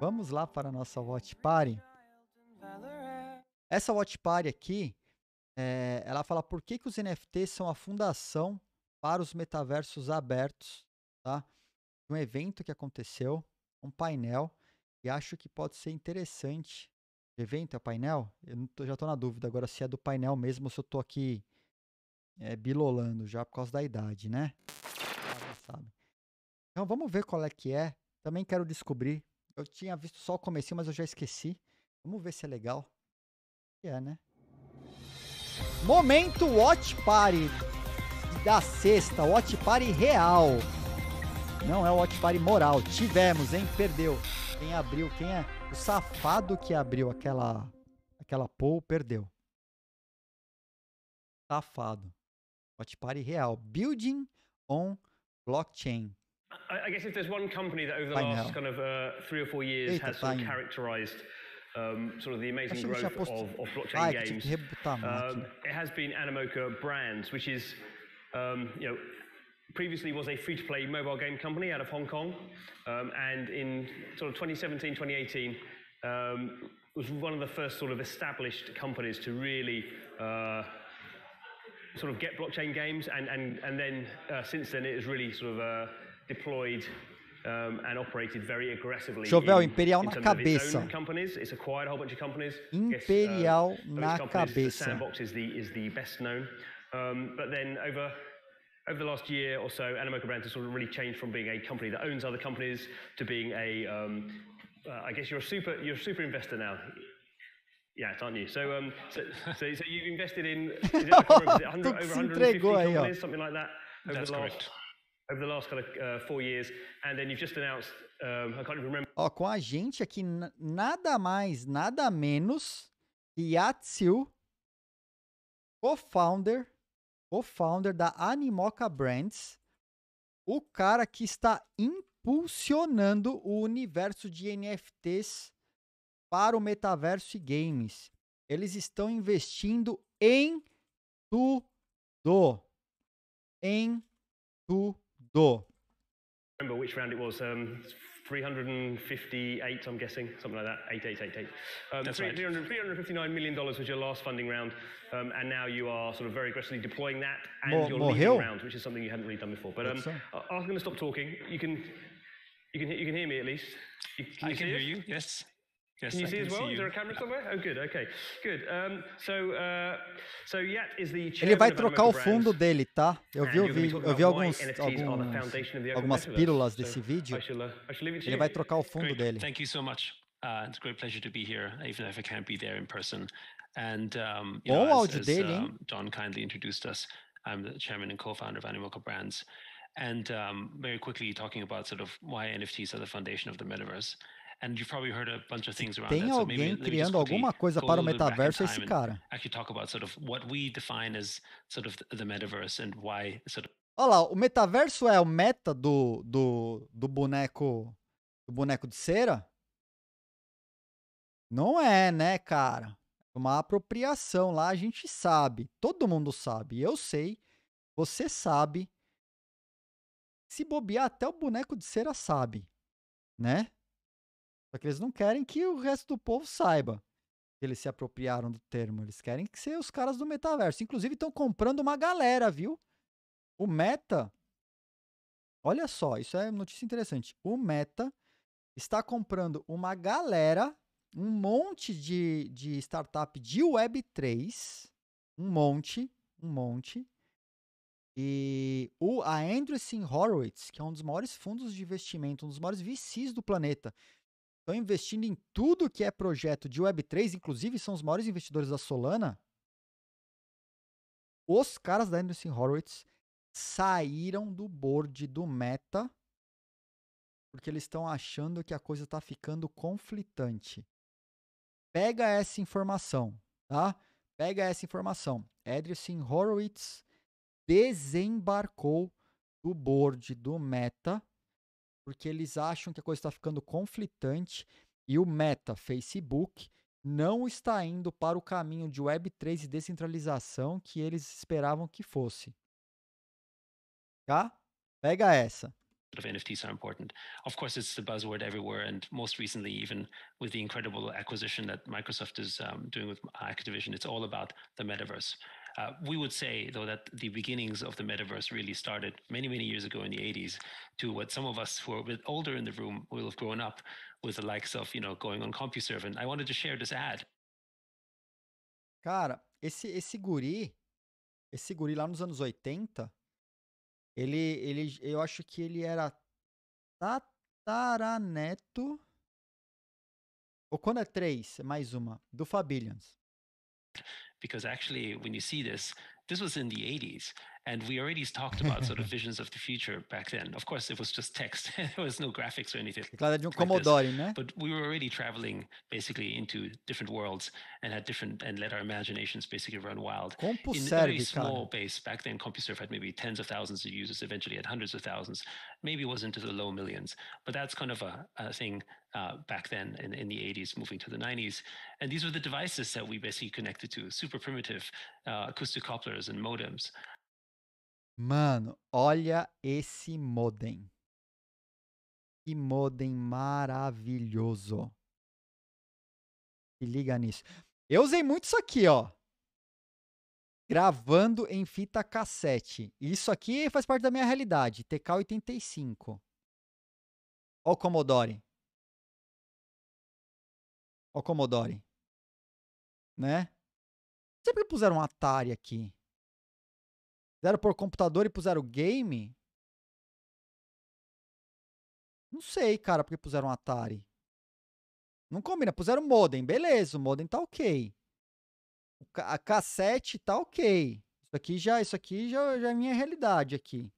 Vamos lá para a nossa Watch Party. Essa Watch Party aqui, é, ela fala por que, que os NFTs são a fundação para os metaversos abertos, tá? Um evento que aconteceu, um painel, e acho que pode ser interessante. Evento é painel? Eu tô, já estou na dúvida agora se é do painel mesmo ou se eu estou aqui é, bilolando já por causa da idade, né? Sabe. Então vamos ver qual é que é. Também quero descobrir eu tinha visto só o começo, mas eu já esqueci. Vamos ver se é legal. É, né? Momento Watch Party da sexta. Watch Party real. Não é o Watch Party moral. Tivemos, hein? Perdeu. Quem abriu, quem é? O safado que abriu aquela aquela pool perdeu. Safado. Watch Party real. Building on blockchain. I guess if there's one company that over the last kind of uh, three or four years Eita, has sort of characterized um, sort of the amazing growth of, of blockchain Ai, games, um, it has been Animoca Brands, which is, um, you know, previously was a free-to-play mobile game company out of Hong Kong, um, and in sort of 2017, 2018, um, was one of the first sort of established companies to really uh, sort of get blockchain games, and and and then uh, since then it has really sort of uh, Deployed um, and operated very aggressively. Jovel, Imperial na cabeça. Uh, imperial na cabeça. Um, but then over over the last year or so, Animoca Brands has sort of really changed from being a company that owns other companies to being a, um, uh, I guess you're a super you're a super investor now. Yeah, aren't you? So, um, so, so, so, you've invested in is it, 100, over 150 companies, something like that. Over That's the last, correct. over the last kind of uh, four years, and then you've just announced. Um, I can't even remember. Ó, com a gente aqui nada mais, nada menos que Yatsil, co-founder, co-founder da Animoca Brands, o cara que está impulsionando o universo de NFTs para o metaverso e games. Eles estão investindo em tudo. Em tudo I remember which round it was. Um, 358, I'm guessing, something like that. 8888. Um, right. $359 million was your last funding round, um, and now you are sort of very aggressively deploying that and more, your more leading hill. round, which is something you hadn't really done before. But um, so. I, am going to stop talking. You can, you, can, you can hear me at least. You, can I you can hear you, yes. Yes, can you I see can as well? See is there a camera yeah. somewhere? Oh, good. Okay, good. Um, so, uh, so Yat is the Ele vai trocar o fundo dele, tá? Eu vi, eu vi, eu vi alguns, alguns algumas pílulas desse vídeo. Uh, Ele vai trocar o fundo dele. Thank you so much. Uh, it's a great pleasure to be here, even if I can't be there in person. And um, you know, as, as dele, um, Don kindly introduced us, I'm the chairman and co-founder of Animoca Brands. And um, very quickly, talking about sort of why NFTs are the foundation of the metaverse. And you've probably heard a bunch of things around Tem that, alguém so maybe, criando alguma coisa para o metaverso é esse cara. Olha lá, o metaverso é o meta do, do, do boneco do boneco de cera? Não é, né, cara? É uma apropriação lá, a gente sabe. Todo mundo sabe. Eu sei. Você sabe. Se bobear, até o boneco de cera sabe, né? Só que eles não querem que o resto do povo saiba que eles se apropriaram do termo. Eles querem que ser os caras do metaverso. Inclusive, estão comprando uma galera, viu? O Meta. Olha só, isso é notícia interessante. O Meta está comprando uma galera, um monte de, de startup de Web3. Um monte, um monte. E o, a Andreessen Horowitz, que é um dos maiores fundos de investimento, um dos maiores VCs do planeta, estão investindo em tudo que é projeto de Web3, inclusive são os maiores investidores da Solana. Os caras da Anderson Horowitz saíram do board do Meta porque eles estão achando que a coisa está ficando conflitante. Pega essa informação, tá? Pega essa informação. Andreessen Horowitz desembarcou do board do Meta porque eles acham que a coisa está ficando conflitante e o Meta, Facebook, não está indo para o caminho de Web3 e descentralização que eles esperavam que fosse. Tá? Pega essa. of NFTs are important. Of course, it's the buzzword everywhere, and most recently, even with the incredible acquisition that Microsoft is um, doing with Activision, it's all about the metaverse. Uh, we would say, though, that the beginnings of the metaverse really started many, many years ago in the 80s to what some of us who are a bit older in the room will have grown up with the likes of, you know, going on CompuServe. And I wanted to share this ad. Cara, esse, esse guri, esse guri lá nos anos 80, ele, ele, eu acho que ele era tataraneto, ou quando é três, é mais uma, do Fabillions. because actually when you see this this was in the 80s and we already talked about sort of visions of the future back then of course it was just text there was no graphics or anything claro, de Commodore, but we were already traveling basically into different worlds and had different and let our imaginations basically run wild CompuServe, in a very small base back then CompuServe had maybe tens of thousands of users eventually had hundreds of thousands maybe it was into the low millions but that's kind of a, a thing uh, back then in, in the 80s, moving to the 90s. And these were the devices that we basically connected to, super primitive uh, acoustic couplers and modems. Mano, olha esse modem. Que modem maravilhoso. Se liga nisso. Eu usei muito isso aqui, ó. Gravando em fita cassete. Isso aqui faz parte da minha realidade. TK85. Ó o Commodore. Ó, Commodore. Né? Sempre puseram um Atari aqui. Deram por computador e puseram game? Não sei, cara, porque puseram um Atari. Não combina. Puseram modem. Beleza, o modem tá ok. A cassete tá ok. Isso aqui já, isso aqui já, já é minha realidade aqui.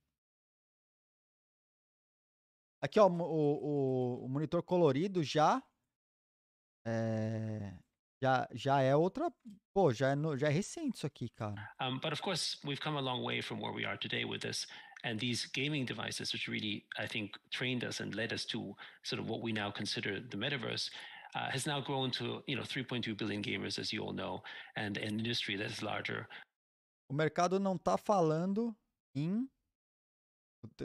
Aqui, ó, o, o, o monitor colorido já. É, já, já é outra. Pô, já é, no, já é recente isso aqui, cara. Um, but of course, we've come a long way from where we are today with this. And these gaming devices, which really, I think, trained us and led us to sort of what we now consider the metaverse, uh, has now grown to, you know, 3.2 billion gamers, as you all know, and an industry that is larger. O mercado não tá falando em.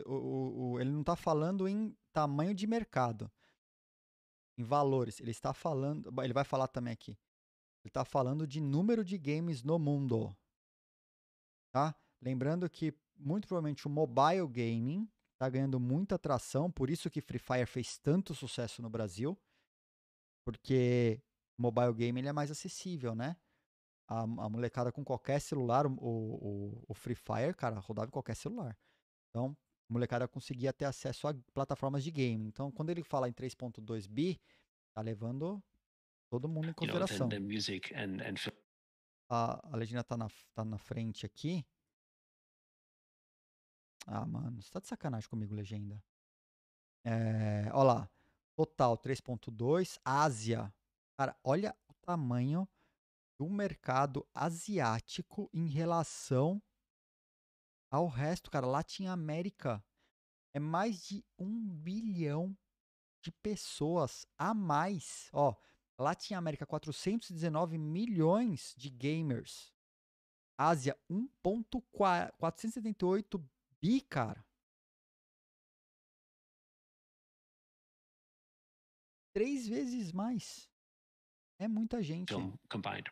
O, o, o ele não tá falando em tamanho de mercado em valores. Ele está falando, ele vai falar também aqui. Ele está falando de número de games no mundo. Tá? Lembrando que muito provavelmente o mobile gaming está ganhando muita atração, por isso que Free Fire fez tanto sucesso no Brasil, porque mobile game ele é mais acessível, né? A, a molecada com qualquer celular, o, o, o Free Fire, cara, rodava em qualquer celular. Então, a molecada conseguia ter acesso a plataformas de game. Então, quando ele fala em 3.2 bi, tá levando todo mundo em consideração. You know, the, the and, and... A, a legenda tá na, tá na frente aqui. Ah, mano, você tá de sacanagem comigo, legenda. É, ó lá, total 3.2, Ásia. Cara, olha o tamanho do mercado asiático em relação ao resto, cara. Latin América é mais de um bilhão de pessoas a mais. Ó, Latin América, 419 milhões de gamers. Ásia, 1,478 bi, cara. 3 vezes mais. É muita gente. Então, combined.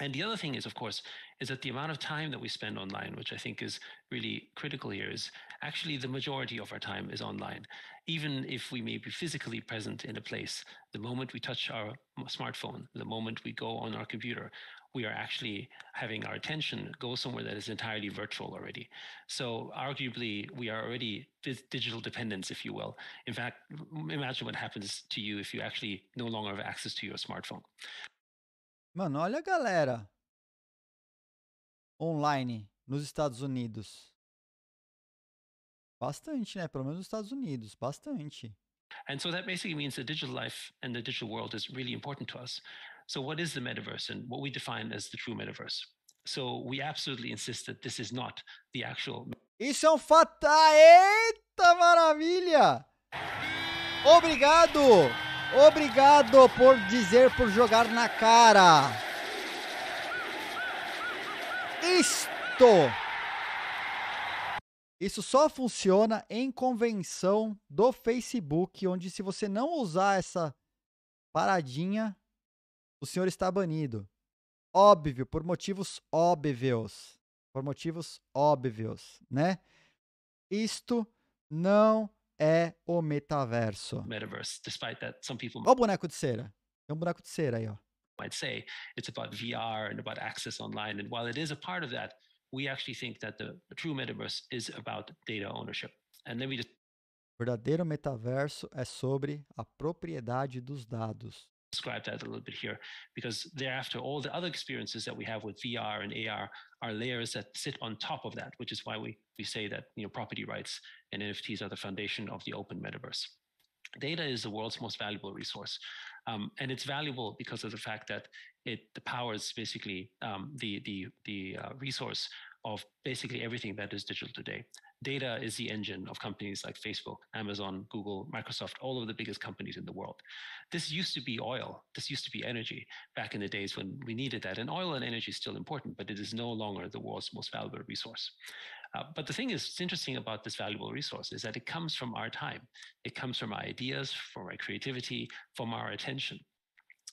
And the other thing is, of course, is that the amount of time that we spend online, which I think is really critical here, is actually the majority of our time is online. Even if we may be physically present in a place, the moment we touch our smartphone, the moment we go on our computer, we are actually having our attention go somewhere that is entirely virtual already. So, arguably, we are already digital dependents, if you will. In fact, imagine what happens to you if you actually no longer have access to your smartphone. Mano, olha a galera online nos Estados Unidos. Bastante, né? Pelo menos nos Estados Unidos, bastante. And so that basically means the digital life and the digital world is really important to us. So what is the metaverse and what we define as the true metaverse? So we absolutely insist that this is not the actual Isso é um fato. Eita, maravilha! Obrigado! Obrigado por dizer por jogar na cara. Isto. Isso só funciona em convenção do Facebook, onde se você não usar essa paradinha, o senhor está banido. Óbvio, por motivos óbvios. Por motivos óbvios, né? Isto não é o metaverso. Metaverse, despite that, some people. Olha o boneco de cera. Tem um boneco de cera aí, ó. Might say it's about VR and about access online. And while it is a part of that, we actually think that the true metaverse is about data ownership. And just. O verdadeiro metaverso é sobre a propriedade dos dados. describe that a little bit here because thereafter all the other experiences that we have with VR and AR are layers that sit on top of that, which is why we, we say that you know property rights and NFTs are the foundation of the open metaverse. Data is the world's most valuable resource, um, and it's valuable because of the fact that it the powers basically um, the the the uh, resource of basically everything that is digital today data is the engine of companies like Facebook, Amazon, Google, Microsoft, all of the biggest companies in the world. This used to be oil. This used to be energy back in the days when we needed that. And oil and energy is still important, but it is no longer the world's most valuable resource. Uh, but the thing is, it's interesting about this valuable resource is that it comes from our time. It comes from our ideas, from our creativity, from our attention.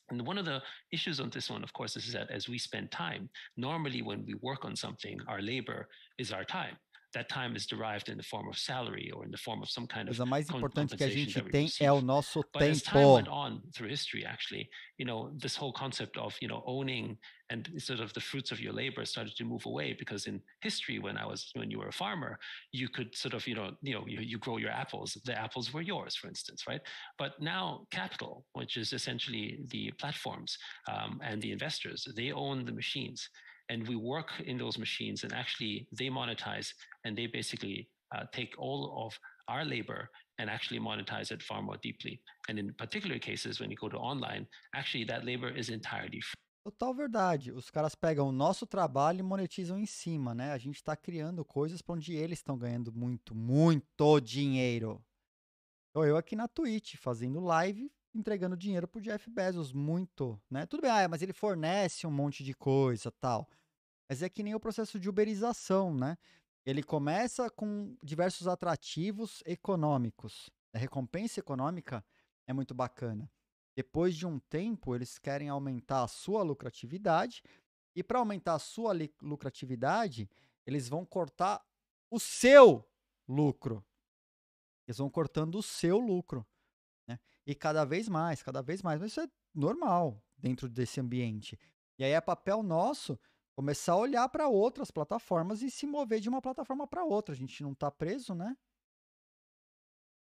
And one of the issues on this one, of course, is that as we spend time, normally when we work on something, our labor is our time that time is derived in the form of salary or in the form of some kind of a mais importante que a gente tem receive. é o nosso But tempo. As time went on through history, actually, you know, this whole concept of you know owning and sort of the fruits of your labor started to move away because in history, when I was when you were a farmer, you could sort of you know you know you, you grow your apples. The apples were yours, for instance, right? But now capital, which is essentially the platforms um, and the investors, they own the machines. and we work in those machines and actually they monetize and they basically uh, take all of our labor and actually monetize it far more deeply and in particular cases when you go to online actually that labor is entirely free Total verdade. Os caras pegam o nosso trabalho e monetizam em cima, né? A gente está criando coisas para onde eles estão ganhando muito, muito dinheiro. Então eu aqui na Twitch, fazendo live, entregando dinheiro pro Jeff Bezos muito, né? Tudo bem, ah, mas ele fornece um monte de coisa, tal. Mas é que nem o processo de uberização, né? Ele começa com diversos atrativos econômicos. A recompensa econômica é muito bacana. Depois de um tempo, eles querem aumentar a sua lucratividade e para aumentar a sua lucratividade, eles vão cortar o seu lucro. Eles vão cortando o seu lucro. E cada vez mais, cada vez mais. Mas isso é normal dentro desse ambiente. E aí é papel nosso começar a olhar para outras plataformas e se mover de uma plataforma para outra. A gente não está preso, né?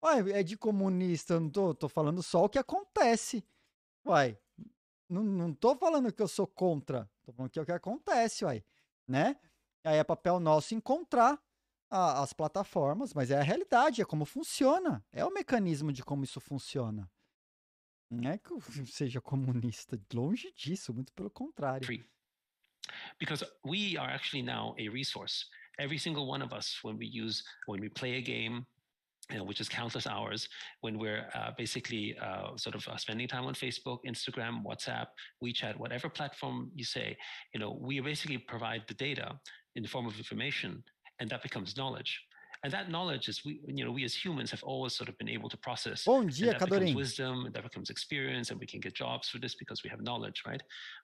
Uai, é de comunista, eu não tô, tô falando só o que acontece. Uai, não, não tô falando que eu sou contra, tô falando que é o que acontece, uai, né? Aí é papel nosso encontrar a, as plataformas, mas é a realidade, é como funciona, é o mecanismo de como isso funciona. Não é que eu seja comunista, longe disso, muito pelo contrário. Free. Because we are actually now a resource. Every single one of us, when we use, when we play a game, you know, which is countless hours, when we're uh, basically uh, sort of uh, spending time on Facebook, Instagram, WhatsApp, WeChat, whatever platform you say, you know, we basically provide the data in the form of information and that becomes knowledge. And that knowledge is we you know we as humans have always sort of been able to process. Bom dia, and that Cadorim. becomes wisdom, and that becomes experience, and we can get jobs for this because we have knowledge, right?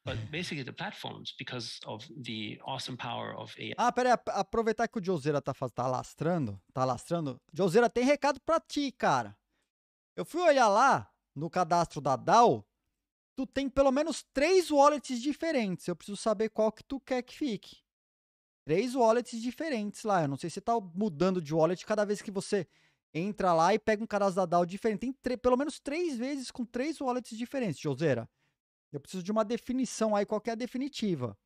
But basically the platforms, because of the awesome power of AI. Ah, peraí, aproveitar que o Joseira tá, tá lastrando, tá lastrando. Joseira tem recado para ti, cara. Eu fui olhar lá no cadastro da DAO, tu tem pelo menos três wallets diferentes. Eu preciso saber qual que tu quer que fique três wallets diferentes lá. Eu não sei se você tá mudando de wallet cada vez que você entra lá e pega um cadastro da DAO diferente. Tem pelo menos três vezes com três wallets diferentes, Joseira. Eu preciso de uma definição aí, qual é a definitiva.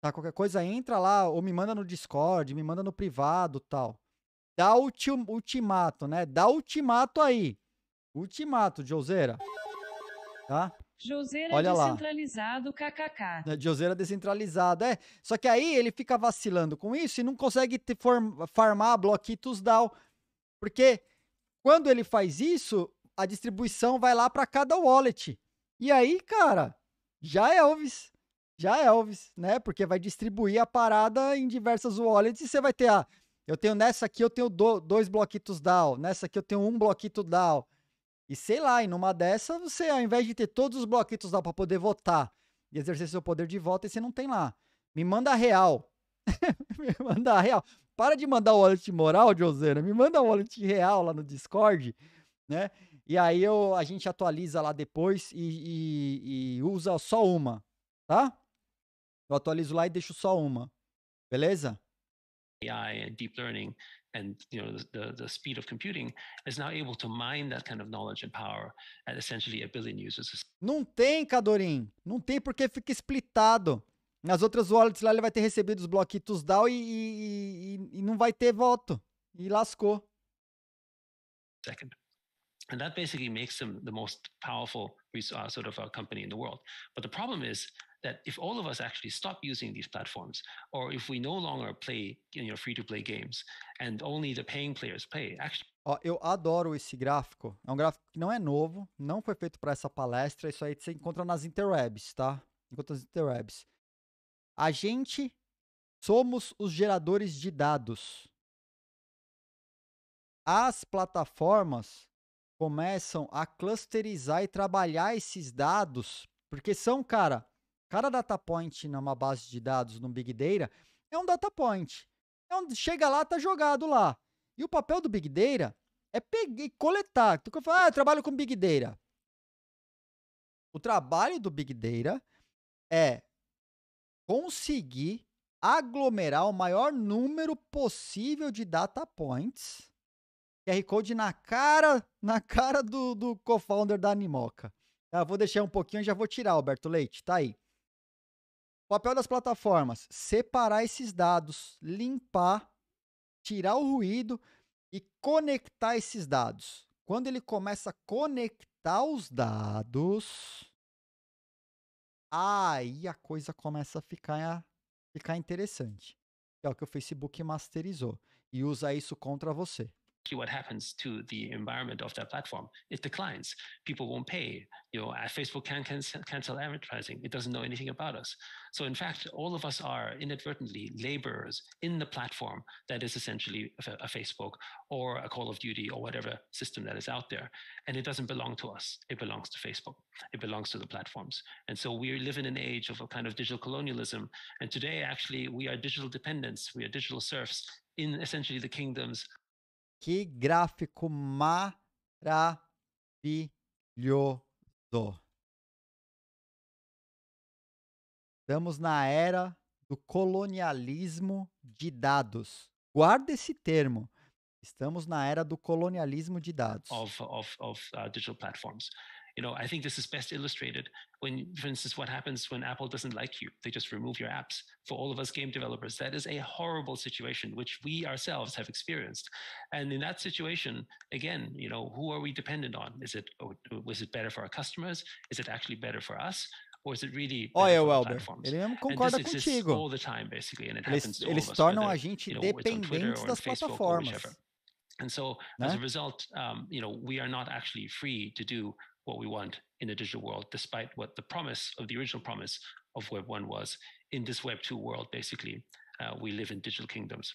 Tá, qualquer coisa, entra lá, ou me manda no Discord, me manda no privado tal. Dá ulti ultimato, né? Dá ultimato aí. Ultimato, Joseira. Tá? Joseira Olha descentralizado, lá. kkk. É, Joseira descentralizado, é. Só que aí ele fica vacilando com isso e não consegue te farmar bloquitos DAO. Porque quando ele faz isso, a distribuição vai lá para cada wallet. E aí, cara, já é Elvis. Já é Elvis, né? Porque vai distribuir a parada em diversas wallets e você vai ter Ah, eu tenho nessa aqui, eu tenho do, dois bloquitos DAO. Nessa aqui eu tenho um bloquito DAO. E sei lá, em numa dessa, você, ao invés de ter todos os bloquitos lá para poder votar e exercer seu poder de voto, e você não tem lá. Me manda a real. me manda a real. Para de mandar o wallet moral, Josana. Me manda o wallet real lá no Discord, né? E aí eu, a gente atualiza lá depois e, e, e usa só uma, tá? Eu atualizo lá e deixo só uma. Beleza? AI and é deep learning and you know the, the, speed of computing is now able to mine that kind of knowledge and power at essentially a billion users. Não tem, Cadorim. Não tem porque fica splitado. Nas outras wallets lá ele vai ter recebido os bloquitos DAO e, e, e, e não vai ter voto. E lascou. Second. And that basically makes them the most powerful uh, sort of a uh, company in the world. But the problem is that if all of us actually stop using these platforms, or if we no longer play you know, free-to-play games and only the paying players play, actually. Ó, eu adoro esse gráfico. É um gráfico que não é novo, não foi feito para essa palestra. Isso aí você encontra nas interwebs, tá? Encontra nas interwebs. A gente somos os geradores de dados. As plataformas começam a clusterizar e trabalhar esses dados, porque são, cara, Cada data point numa base de dados, no Big Data, é um data point. É um, chega lá, tá jogado lá. E o papel do Big Data é pegar, coletar. Tu fala, ah, eu trabalho com Big Data. O trabalho do Big Data é conseguir aglomerar o maior número possível de data points. QR Code na cara, na cara do, do co-founder da Animoca. Tá, eu vou deixar um pouquinho e já vou tirar, Alberto Leite. Tá aí. Papel das plataformas: separar esses dados, limpar, tirar o ruído e conectar esses dados. Quando ele começa a conectar os dados, aí a coisa começa a ficar, ficar interessante. É o que o Facebook masterizou e usa isso contra você. what happens to the environment of that platform. It declines. People won't pay. You know, uh, Facebook can cancel, cancel advertising. It doesn't know anything about us. So in fact, all of us are inadvertently laborers in the platform that is essentially a Facebook or a Call of Duty or whatever system that is out there. And it doesn't belong to us. It belongs to Facebook. It belongs to the platforms. And so we live in an age of a kind of digital colonialism. And today, actually, we are digital dependents. We are digital serfs in essentially the kingdoms Que gráfico maravilhoso. Estamos na era do colonialismo de dados. Guarda esse termo. Estamos na era do colonialismo de dados. Of, of, of uh, digital platforms. you know, I think this is best illustrated when, for instance, what happens when Apple doesn't like you? They just remove your apps. For all of us game developers, that is a horrible situation, which we ourselves have experienced. And in that situation, again, you know, who are we dependent on? Is it oh, was it better for our customers? Is it actually better for us? Or is it really Olha, o Elber, ele mesmo concorda contigo. All the time, basically, and it eles to eles tornam a gente you know, dependentes das Facebook plataformas. And so, né? as a result, um, you know, we are not actually free to do what we want in the digital world, despite what the promise of the original promise of Web 1 was. In this Web 2 world, basically, uh, we live in digital kingdoms.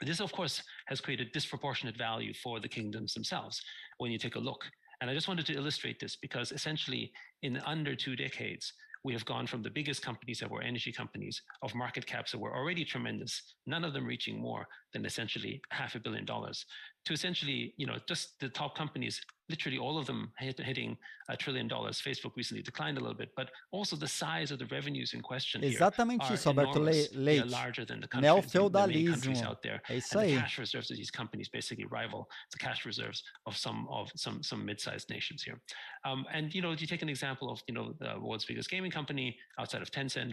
This, of course, has created disproportionate value for the kingdoms themselves when you take a look. And I just wanted to illustrate this because essentially, in under two decades, we have gone from the biggest companies that were energy companies of market caps that were already tremendous, none of them reaching more, than essentially half a billion dollars to essentially, you know, just the top companies, literally all of them hit, hitting a trillion dollars. Facebook recently declined a little bit, but also the size of the revenues in question Exatamente isso, enormous. Le Leite. larger than the countries, Neofeudalismo. countries out there. and The cash reserves of these companies basically rival the cash reserves of some of some some mid-sized nations here. Um, and you know, if you take an example of you know the world's biggest gaming company outside of Tencent,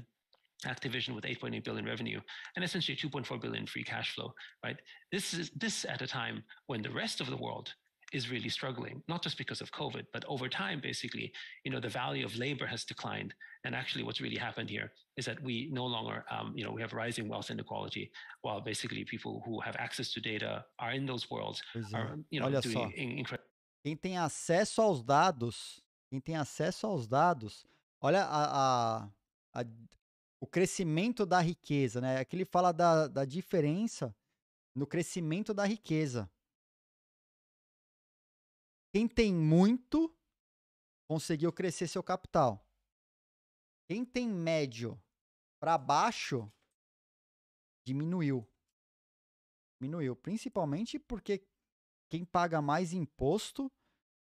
Activision with 8.8 billion revenue and essentially 2.4 billion free cash flow, right? This is this at a time when the rest of the world is really struggling, not just because of COVID, but over time, basically, you know, the value of labor has declined. And actually, what's really happened here is that we no longer, um, you know, we have rising wealth inequality, while basically people who have access to data are in those worlds. Are, you know, Olha só. Quem tem acesso aos dados, quem tem acesso aos dados, olha a, a, a o crescimento da riqueza, né? Aqui ele fala da, da diferença no crescimento da riqueza. Quem tem muito conseguiu crescer seu capital. Quem tem médio para baixo diminuiu. Diminuiu, principalmente porque quem paga mais imposto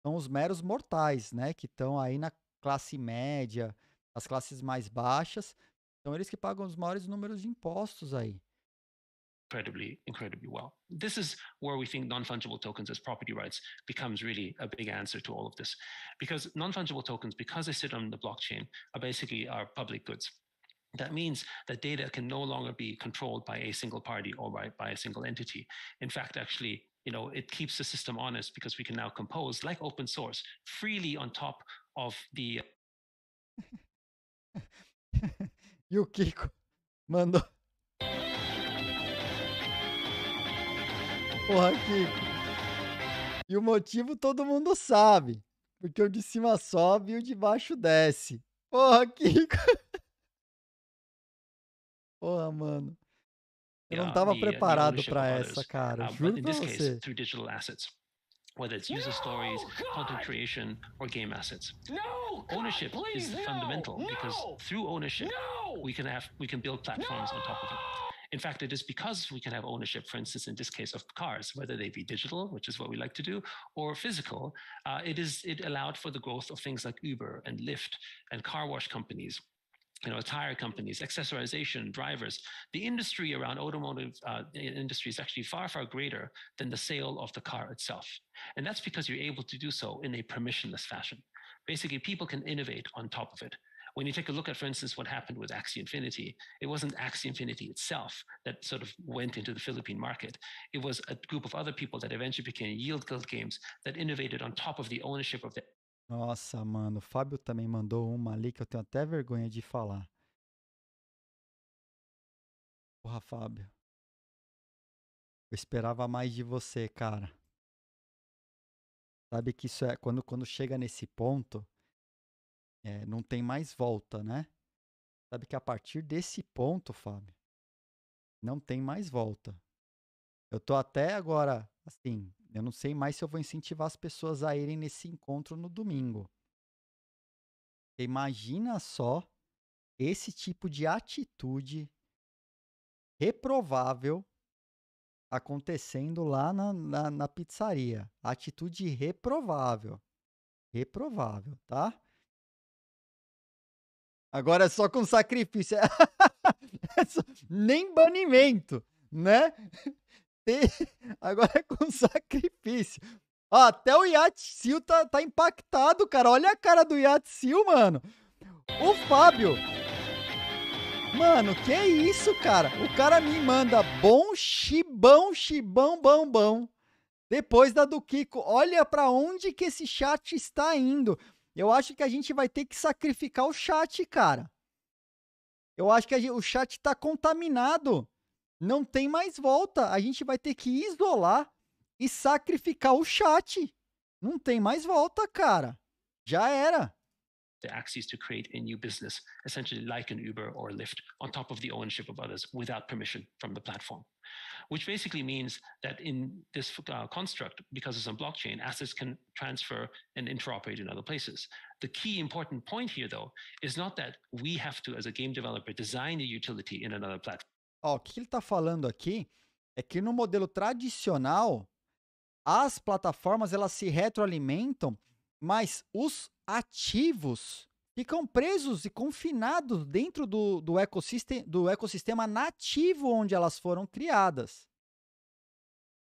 são os meros mortais, né, que estão aí na classe média, as classes mais baixas, Então eles que pagam os maiores números de impostos aí. incredibly, incredibly well. This is where we think non fungible tokens as property rights becomes really a big answer to all of this. Because non fungible tokens, because they sit on the blockchain, are basically our public goods. That means that data can no longer be controlled by a single party or by, by a single entity. In fact, actually, you know, it keeps the system honest because we can now compose, like open source, freely on top of the. E o Kiko mandou. Porra, Kiko. E o motivo todo mundo sabe. Porque o de cima sobe e o de baixo desce. Porra, Kiko. Porra, mano. Eu não estava preparado para essa, cara. Ah, juro pra você. whether it's user no, stories, God. content creation, or game assets. No, God, ownership please, is no, fundamental no, because through ownership, we can have we can build platforms on top of it. In fact, it is because we can have ownership, for instance, in this case of cars, whether they be digital, which is what we like to do, or physical. Uh, it is it allowed for the growth of things like Uber and Lyft and car wash companies you know, tire companies, accessorization, drivers. The industry around automotive uh, industry is actually far, far greater than the sale of the car itself. And that's because you're able to do so in a permissionless fashion. Basically, people can innovate on top of it. When you take a look at, for instance, what happened with Axie Infinity, it wasn't Axie Infinity itself that sort of went into the Philippine market. It was a group of other people that eventually became yield guild games that innovated on top of the ownership of the Nossa, mano, o Fábio também mandou uma ali que eu tenho até vergonha de falar. Porra, Fábio. Eu esperava mais de você, cara. Sabe que isso é quando, quando chega nesse ponto, é, não tem mais volta, né? Sabe que a partir desse ponto, Fábio, não tem mais volta. Eu tô até agora, assim, eu não sei mais se eu vou incentivar as pessoas a irem nesse encontro no domingo. Imagina só esse tipo de atitude reprovável acontecendo lá na, na, na, pizzaria. Atitude reprovável. Reprovável, tá? Agora é só com sacrifício. é só... nem banimento, né? ter, agora é com sacrifício. Ó, até o Yatsil tá, tá impactado, cara. Olha a cara do Yatsil, mano. O Fábio. Mano, que isso, cara? O cara me manda bom chibão, chibão, bom, bom. Depois da do Kiko. Olha para onde que esse chat está indo. Eu acho que a gente vai ter que sacrificar o chat, cara. Eu acho que gente, o chat tá contaminado. não tem mais volta. A gente vai ter que isolar e sacrificar o chat. Não tem mais volta, cara. Já era. The axis to create a new business, essentially like an Uber or Lyft, on top of the ownership of others without permission from the platform. Which basically means that in this uh, construct, because it's on blockchain, assets can transfer and interoperate in other places. The key important point here, though, is not that we have to, as a game developer, design a utility in another platform. Ó, o que ele está falando aqui é que no modelo tradicional, as plataformas elas se retroalimentam, mas os ativos ficam presos e confinados dentro do, do, ecossistema, do ecossistema nativo onde elas foram criadas.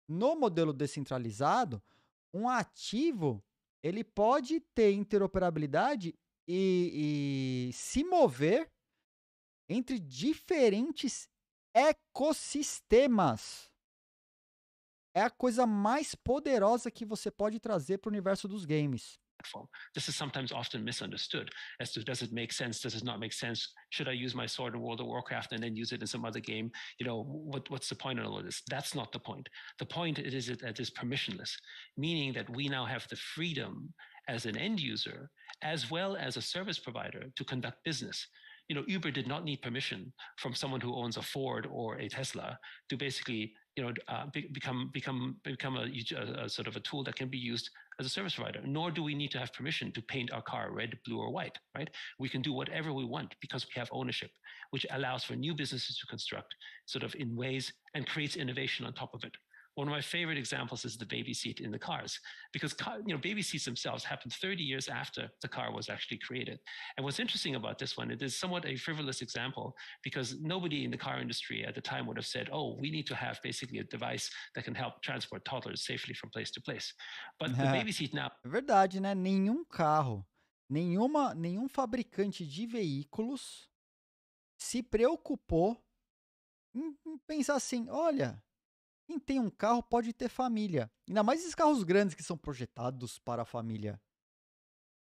No modelo descentralizado, um ativo ele pode ter interoperabilidade e, e se mover entre diferentes ecossistemas. É a coisa mais poderosa que você pode trazer para o universo dos games. This is sometimes often misunderstood as to does it make sense? Does it not make sense? Should I use my sword in World of Warcraft and then use it in some other game? You know, what, what's the point of all of this? That's not the point. The point is that it is permissionless, meaning that we now have the freedom as an end user, as well as a service provider, to conduct business you know, Uber did not need permission from someone who owns a Ford or a Tesla to basically, you know, uh, be- become become become a, a, a, sort of a tool that can be used as a service provider. Nor do we need to have permission to paint our car red, blue, or white. Right? We can do whatever we want because we have ownership, which allows for new businesses to construct sort of in ways and creates innovation on top of it. One of my favorite examples is the baby seat in the cars, because car, you know baby seats themselves happened 30 years after the car was actually created. And what's interesting about this one, it is somewhat a frivolous example because nobody in the car industry at the time would have said, "Oh, we need to have basically a device that can help transport toddlers safely from place to place." But the baby seat now. É verdade, né? Nenhum carro, nenhuma, nenhum fabricante de veículos se preocupou em pensar assim, olha, Quem tem um carro pode ter família. Ainda mais esses carros grandes que são projetados para a família.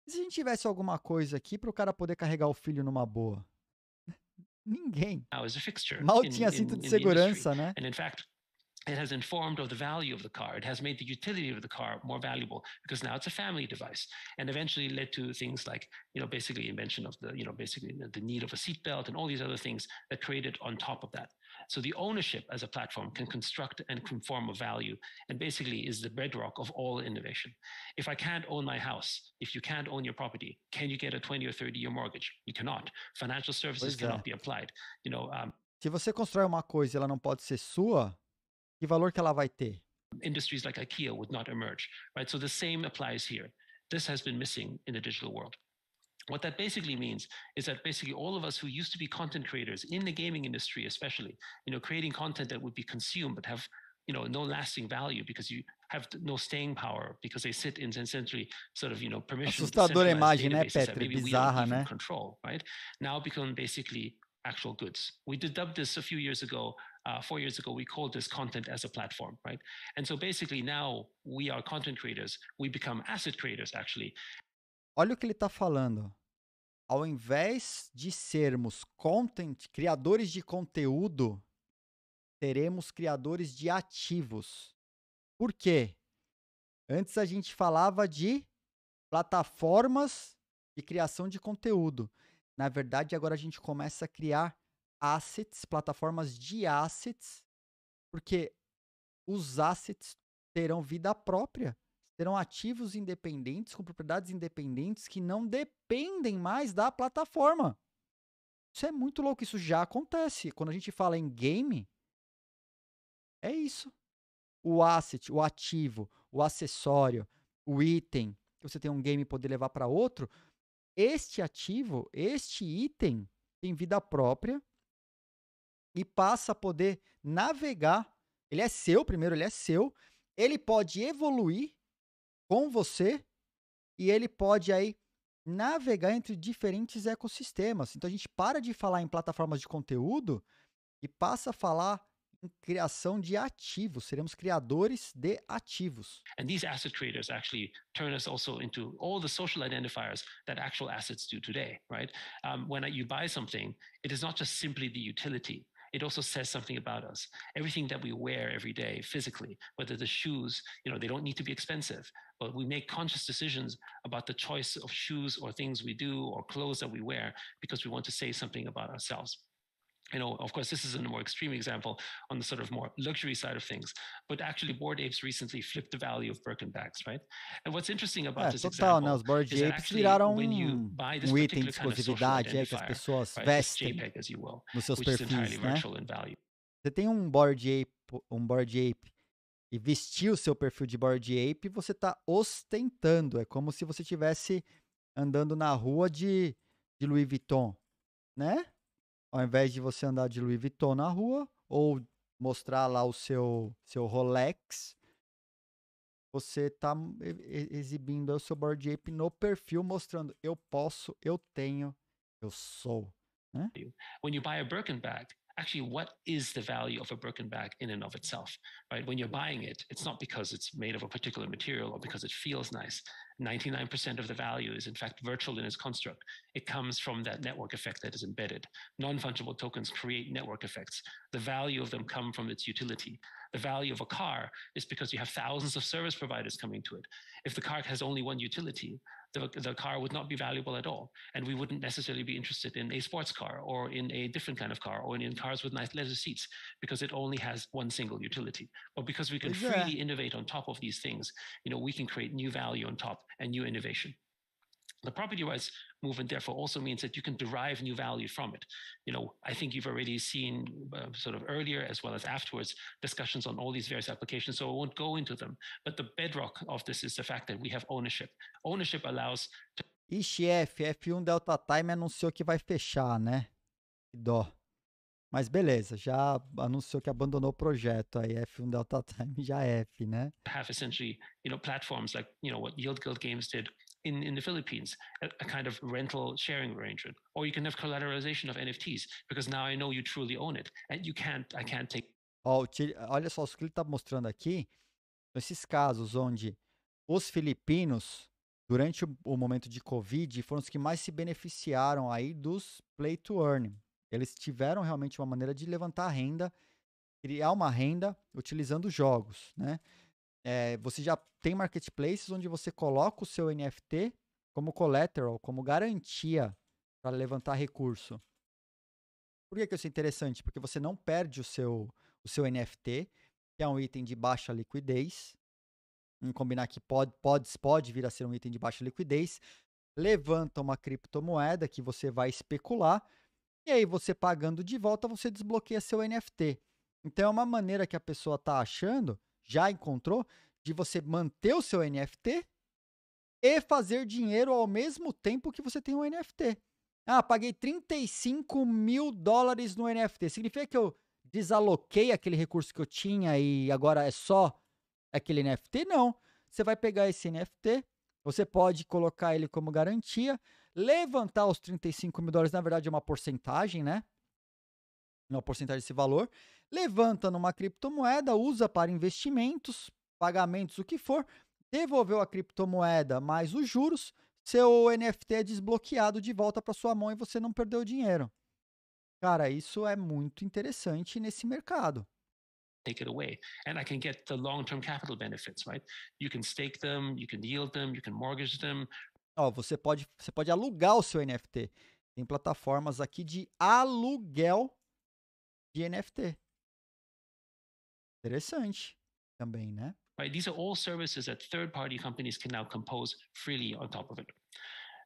E se a gente tivesse alguma coisa aqui para o cara poder carregar o filho numa boa? Ninguém. Mal tinha cinto de segurança, né? It has informed of the value of the car. It has made the utility of the car more valuable because now it's a family device, and eventually led to things like, you know, basically invention of the, you know, basically the need of a seatbelt and all these other things that created on top of that. So the ownership as a platform can construct and conform a value and basically is the bedrock of all innovation. If I can't own my house, if you can't own your property, can you get a 20 or 30 year mortgage? You cannot. Financial services pois cannot é. be applied. You know, um, Se você constrói uma coisa e ela não pode ser sua, que valor que ela vai ter? Industries like IKEA would not emerge, right? So the same applies here. This has been missing in the digital world. What that basically means is that basically all of us who used to be content creators in the gaming industry, especially, you know, creating content that would be consumed but have you know no lasting value because you have no staying power because they sit in essentially sort of you know permission assustadora imagem né Petri bizarra even control right now become basically actual goods we dubbed this a few years ago uh, four years ago we called this content as a platform right and so basically now we are content creators we become asset creators actually olha o que ele está falando ao invés de sermos content, criadores de conteúdo, seremos criadores de ativos. Por quê? Antes a gente falava de plataformas de criação de conteúdo. Na verdade, agora a gente começa a criar assets, plataformas de assets, porque os assets terão vida própria serão ativos independentes com propriedades independentes que não dependem mais da plataforma. Isso é muito louco, isso já acontece. Quando a gente fala em game, é isso. O asset, o ativo, o acessório, o item que você tem um game e poder levar para outro, este ativo, este item tem vida própria e passa a poder navegar. Ele é seu primeiro, ele é seu. Ele pode evoluir com você e ele pode aí navegar entre diferentes ecossistemas. Então a gente para de falar em plataformas de conteúdo e passa a falar em criação de ativos. Seremos criadores de ativos. And these asset creators actually turn us also into all the social identifiers that actual assets do today, right? Um, when you buy something, it is not just simply the utility. it also says something about us. Everything that we wear every day physically, whether the shoes, you know, they don't need to be expensive, but we make conscious decisions about the choice of shoes or things we do or clothes that we wear because we want to say something about ourselves. you know, of course, this is a more extreme example on the sort of more luxury side of things, but actually, board apes recently flipped the value of Birkenbacks, right? And what's interesting about é, this total, example né? Os board is apes viraram when you buy this um item de exclusividade, é que as pessoas right, vestem JPEG, as you will, nos seus perfis, né? Você tem um board ape, um board ape e vestir o seu perfil de board ape, você está ostentando. É como se você estivesse andando na rua de, de Louis Vuitton, né? ao invés de você andar de Louis Vuitton na rua ou mostrar lá o seu, seu Rolex, você está exibindo o seu board ape no perfil, mostrando eu posso, eu tenho, eu sou. Né? When you buy a Birkin bag, actually what is the value of a bag in and of itself, right? When you're buying it, it's not because it's made of a particular material or because it feels nice. 99% of the value is in fact virtual in its construct. It comes from that network effect that is embedded. Non-fungible tokens create network effects. The value of them come from its utility. The value of a car is because you have thousands of service providers coming to it. If the car has only one utility, the, the car would not be valuable at all. And we wouldn't necessarily be interested in a sports car or in a different kind of car or in, cars with nice leather seats because it only has one single utility. But because we can yeah. freely innovate on top of these things, you know, we can create new value on top and new innovation. The property rights movement, therefore, also means that you can derive new value from it. You know, I think you've already seen uh, sort of earlier as well as afterwards discussions on all these various applications, so I won't go into them. But the bedrock of this is the fact that we have ownership. Ownership allows. To... Ixi, F, F1 um Delta Time anunciou que vai fechar, né? Que dó. Mas beleza, já anunciou que abandonou o projeto, aí F1 um Delta Time já F, né? Have essentially, you know, platforms like, you know, what Yield Guild Games did in, in the Philippines, a, a, kind of rental sharing arrangement, or you can have collateralization of NFTs because now I know you truly own it and you can't, I can't take. Oh, olha só, o que ele está mostrando aqui, esses casos onde os filipinos, durante o, o momento de Covid, foram os que mais se beneficiaram aí dos play to earn. Eles tiveram realmente uma maneira de levantar renda, criar uma renda utilizando jogos, né? é, você já tem marketplaces onde você coloca o seu NFT como collateral, como garantia para levantar recurso. Por que, que isso é interessante? Porque você não perde o seu, o seu NFT, que é um item de baixa liquidez. Vamos combinar que pode, pode, pode vir a ser um item de baixa liquidez. Levanta uma criptomoeda que você vai especular. E aí, você pagando de volta, você desbloqueia seu NFT. Então, é uma maneira que a pessoa está achando já encontrou de você manter o seu NFT e fazer dinheiro ao mesmo tempo que você tem um NFT. Ah, paguei 35 mil dólares no NFT. Significa que eu desaloquei aquele recurso que eu tinha e agora é só aquele NFT? Não. Você vai pegar esse NFT, você pode colocar ele como garantia, levantar os 35 mil dólares, na verdade é uma porcentagem, né? uma né, porcentagem desse valor, levanta numa criptomoeda, usa para investimentos, pagamentos, o que for, devolveu a criptomoeda mais os juros, seu NFT é desbloqueado de volta para sua mão e você não perdeu dinheiro. Cara, isso é muito interessante nesse mercado. take it away. And I can get the long term capital benefits, right? You can stake them, you can yield them, you can mortgage them. Ó, oh, você pode, você pode alugar o seu NFT. Tem plataformas aqui de aluguel de NFT. Interessante também, né? Right? These are all services that third-party companies can now compose freely on top of it.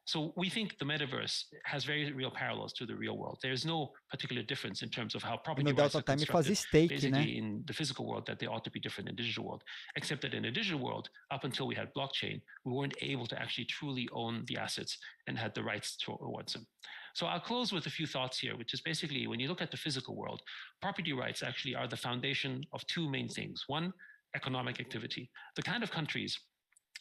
So we think the metaverse has very real parallels to the real world. There's no particular difference in terms of how property rights are constructed stake, basically né? in the physical world that they ought to be different in digital world, except that in the digital world, up until we had blockchain, we weren't able to actually truly own the assets and had the rights towards them. So I'll close with a few thoughts here, which is basically when you look at the physical world, property rights actually are the foundation of two main things. One, economic activity. The kind of countries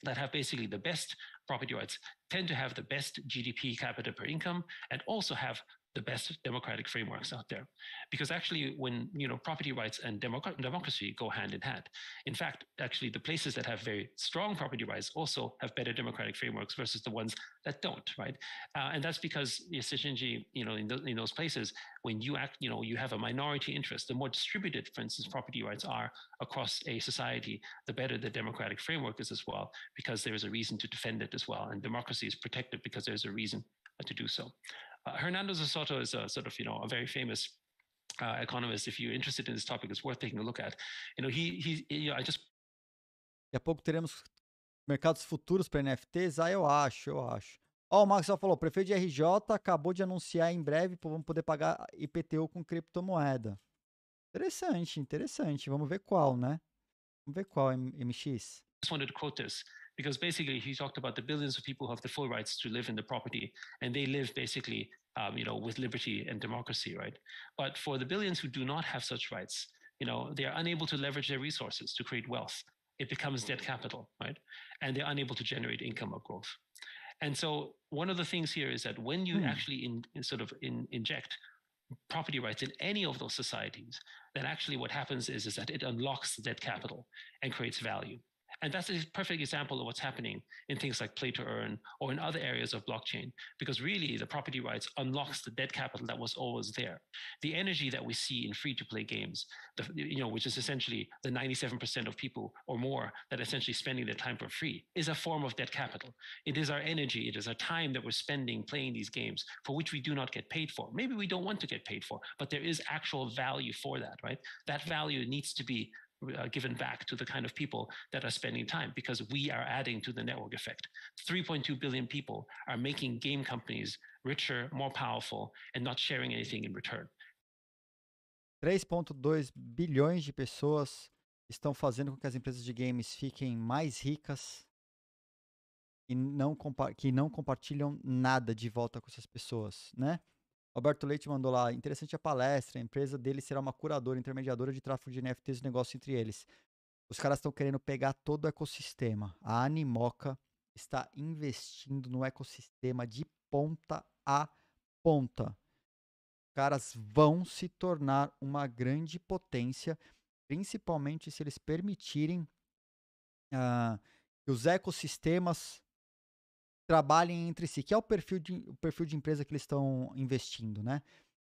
that have basically the best property rights tend to have the best GDP capita per income and also have the best democratic frameworks out there because actually when you know property rights and democ- democracy go hand in hand in fact actually the places that have very strong property rights also have better democratic frameworks versus the ones that don't right uh, and that's because essentially you know in, th- in those places when you act you know you have a minority interest the more distributed for instance property rights are across a society the better the democratic framework is as well because there is a reason to defend it as well and democracy is protected because there's a reason to do so. Uh, Hernando de Soto is a sort of, you know, a very famous uh, economist. If you're interested in this topic, it's worth taking a look at. You know, he, he, you know, I just. Daqui a pouco teremos mercados futuros para NFTs? Ah, eu acho, eu acho. Ó, oh, o Max só falou, prefeito de RJ acabou de anunciar em breve, vamos poder pagar IPTU com criptomoeda. Interessante, interessante. Vamos ver qual, né? Vamos ver qual, MX. Just wanted to quote this. because basically he talked about the billions of people who have the full rights to live in the property and they live basically um, you know with liberty and democracy right but for the billions who do not have such rights you know they are unable to leverage their resources to create wealth it becomes debt capital right and they're unable to generate income or growth and so one of the things here is that when you hmm. actually in, in sort of in, inject property rights in any of those societies, then actually what happens is, is that it unlocks the debt capital and creates value. And that's a perfect example of what's happening in things like play to earn or in other areas of blockchain, because really the property rights unlocks the dead capital that was always there. The energy that we see in free to play games, the, you know, which is essentially the 97% of people or more that are essentially spending their time for free, is a form of dead capital. It is our energy, it is our time that we're spending playing these games for which we do not get paid for. Maybe we don't want to get paid for, but there is actual value for that, right? That value needs to be uh, given back to the kind of people that are spending time because we are adding to the network effect. 3.2 billion people are making game companies richer, more powerful, and not sharing anything in return. 3.2 bilhões de pessoas estão fazendo com que as empresas de games fiquem mais ricas e não que não compartilham nada de volta com essas pessoas, né? Alberto Leite mandou lá, interessante a palestra, a empresa dele será uma curadora, intermediadora de tráfego de NFTs e negócio entre eles. Os caras estão querendo pegar todo o ecossistema. A Animoca está investindo no ecossistema de ponta a ponta. Os caras vão se tornar uma grande potência, principalmente se eles permitirem uh, que os ecossistemas trabalhem entre si, que é o perfil de, o perfil de empresa que eles estão investindo, né?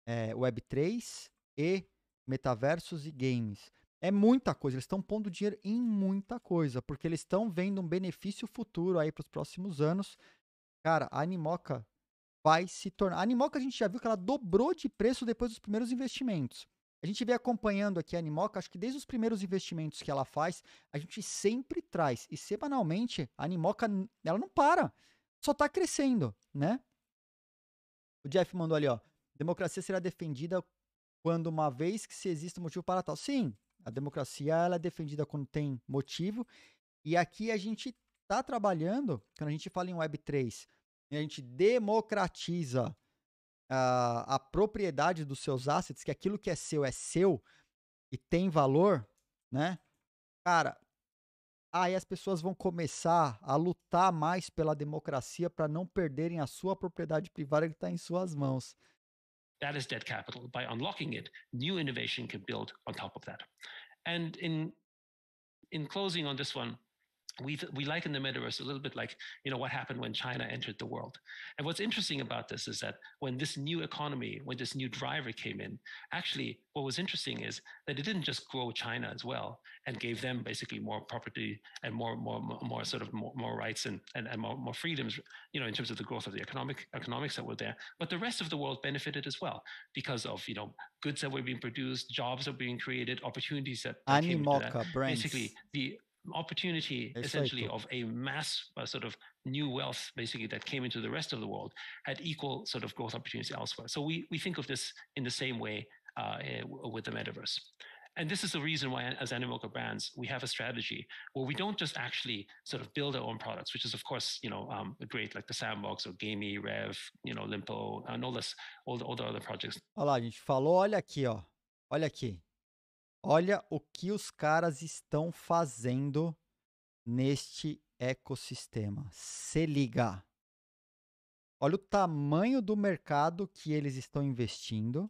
É, Web3 e metaversos e games. É muita coisa, eles estão pondo dinheiro em muita coisa, porque eles estão vendo um benefício futuro aí para os próximos anos. Cara, a Animoca vai se tornar. A Animoca a gente já viu que ela dobrou de preço depois dos primeiros investimentos. A gente vem acompanhando aqui a Animoca, acho que desde os primeiros investimentos que ela faz, a gente sempre traz. E semanalmente, a Animoca, ela não para só está crescendo, né? O Jeff mandou ali, ó. Democracia será defendida quando uma vez que se exista motivo para tal. Sim, a democracia ela é defendida quando tem motivo. E aqui a gente está trabalhando, quando a gente fala em Web3, a gente democratiza a, a propriedade dos seus assets, que aquilo que é seu é seu e tem valor, né? Cara, aí as pessoas vão começar a lutar mais pela democracia para não perderem a sua propriedade privada que está em suas mãos. That is dead capital. By unlocking it, new innovation can build on top of that. And in in closing on this one, we we liken the metaverse a little bit like you know what happened when China entered the world. And what's interesting about this is that when this new economy, when this new driver came in, actually what was interesting is that it didn't just grow China as well and gave them basically more property and more more more sort of more, more rights and and, and more, more freedoms, you know, in terms of the growth of the economic economics that were there. But the rest of the world benefited as well because of you know goods that were being produced, jobs that were being created, opportunities that. Annie Basically, the opportunity Exacto. essentially of a mass uh, sort of new wealth basically that came into the rest of the world had equal sort of growth opportunities elsewhere so we, we think of this in the same way uh, eh, with the metaverse and this is the reason why as animoca brands we have a strategy where we don't just actually sort of build our own products which is of course you know um, great like the sandbox or gamey rev you know limpo and all this all the, all the other projects olha lá a gente falou olha aqui ó olha aqui Olha o que os caras estão fazendo neste ecossistema. Se liga. Olha o tamanho do mercado que eles estão investindo,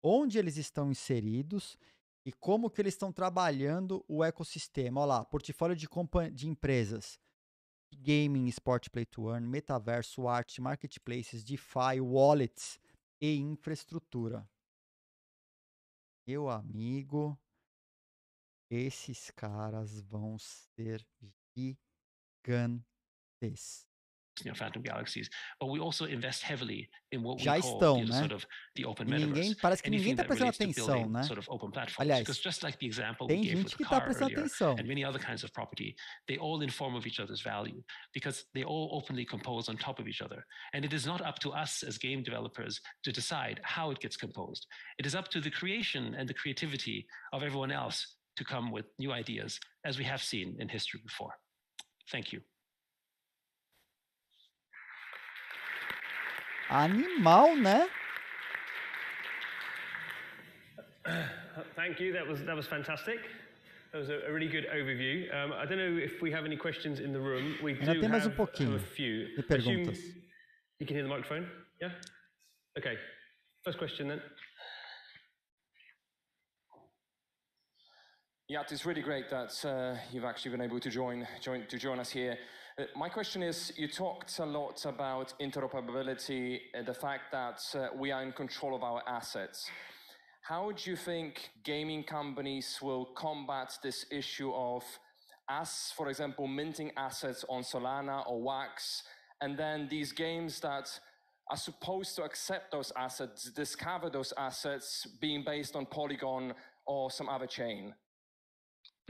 onde eles estão inseridos e como que eles estão trabalhando o ecossistema. Olha lá, portfólio de, de empresas. Gaming, Sport Play to Earn, Metaverso, Arte, Marketplaces, DeFi, Wallets e infraestrutura. Meu amigo, esses caras vão ser gigantes. you know, Phantom Galaxies, but we also invest heavily in what we call estão, the, né? sort of the open metaverse. Ninguém, parece que Anything ninguém está prestando atenção, né? Sort of open platforms, Aliás, just like the example we gave with the car earlier, And many other kinds of property, they all inform of each other's value because they all openly compose on top of each other. And it is not up to us as game developers to decide how it gets composed. It is up to the creation and the creativity of everyone else to come with new ideas, as we have seen in history before. Thank you. Animal, né? Thank you. That was that was fantastic. That was a, a really good overview. Um, I don't know if we have any questions in the room. We Ainda do tem mais um pouquinho de perguntas. you can hear the microphone. Yeah. Okay. First question then. Yeah, it's really great that uh, you've actually been able to join, join to join us here. Uh, my question is you talked a lot about interoperability, uh, the fact that uh, we are in control of our assets. How do you think gaming companies will combat this issue of us, for example, minting assets on Solana or Wax, and then these games that are supposed to accept those assets, discover those assets being based on Polygon or some other chain?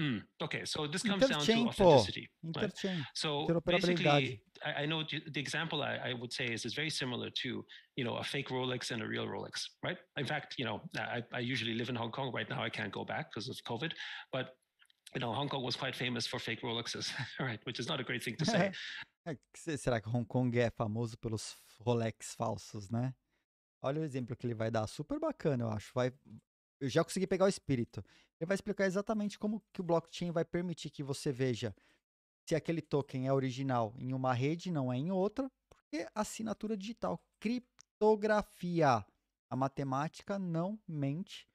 Mm, okay, so this comes down to authenticity. Right? So basically, I, I, know the example I, I, would say is, is very similar to you know a fake Rolex and a real Rolex, right? In fact, you know I, I usually live in Hong Kong right now. I can't go back because of COVID, but you know Hong Kong was quite famous for fake Rolexes, right? Which is not a great thing to say. Será que Hong Kong é famoso pelos Rolex falsos, né? Olha o exemplo que ele vai dar, super bacana, eu acho. Vai, eu já consegui pegar o espírito. Ele vai explicar exatamente como que o blockchain vai permitir que você veja se aquele token é original em uma rede, não é em outra, porque assinatura digital, criptografia, a matemática não mente.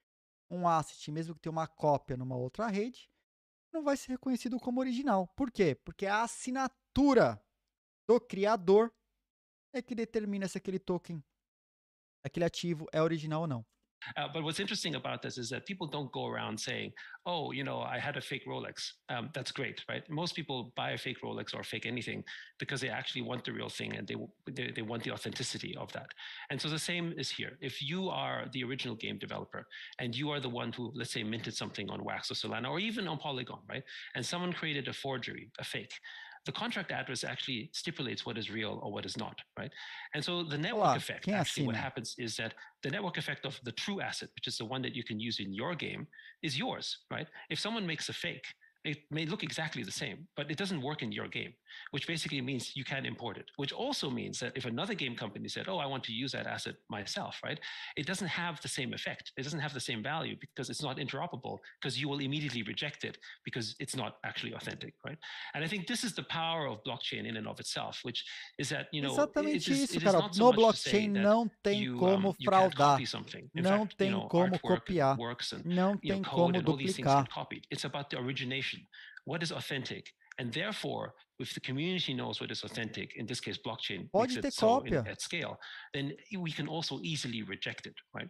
Um asset, mesmo que tenha uma cópia numa outra rede, não vai ser reconhecido como original. Por quê? Porque a assinatura do criador é que determina se aquele token, aquele ativo é original ou não. Uh, but what's interesting about this is that people don't go around saying, "Oh, you know, I had a fake Rolex." Um, that's great, right? Most people buy a fake Rolex or fake anything because they actually want the real thing and they, they they, want the authenticity of that. And so the same is here. If you are the original game developer and you are the one who, let's say, minted something on Wax or Solana or even on Polygon, right? And someone created a forgery, a fake the contract address actually stipulates what is real or what is not, right? And so the network well, effect, actually, what that. happens is that the network effect of the true asset, which is the one that you can use in your game, is yours, right? If someone makes a fake, it may look exactly the same, but it doesn't work in your game, which basically means you can't import it, which also means that if another game company said, oh, I want to use that asset myself, right? It doesn't have the same effect. It doesn't have the same value because it's not interoperable because you will immediately reject it because it's not actually authentic, right? And I think this is the power of blockchain in and of itself, which is that, you know, Exatamente is, isso, cara. So no blockchain não tem you, como um, fraudar. Não fact, tem you know, como copiar. And, não tem know, como duplicar. It's about the origination information. What is authentic? And therefore, if the community knows what is authentic, in this case, blockchain makes it so in, at scale, then we can also easily reject it, right?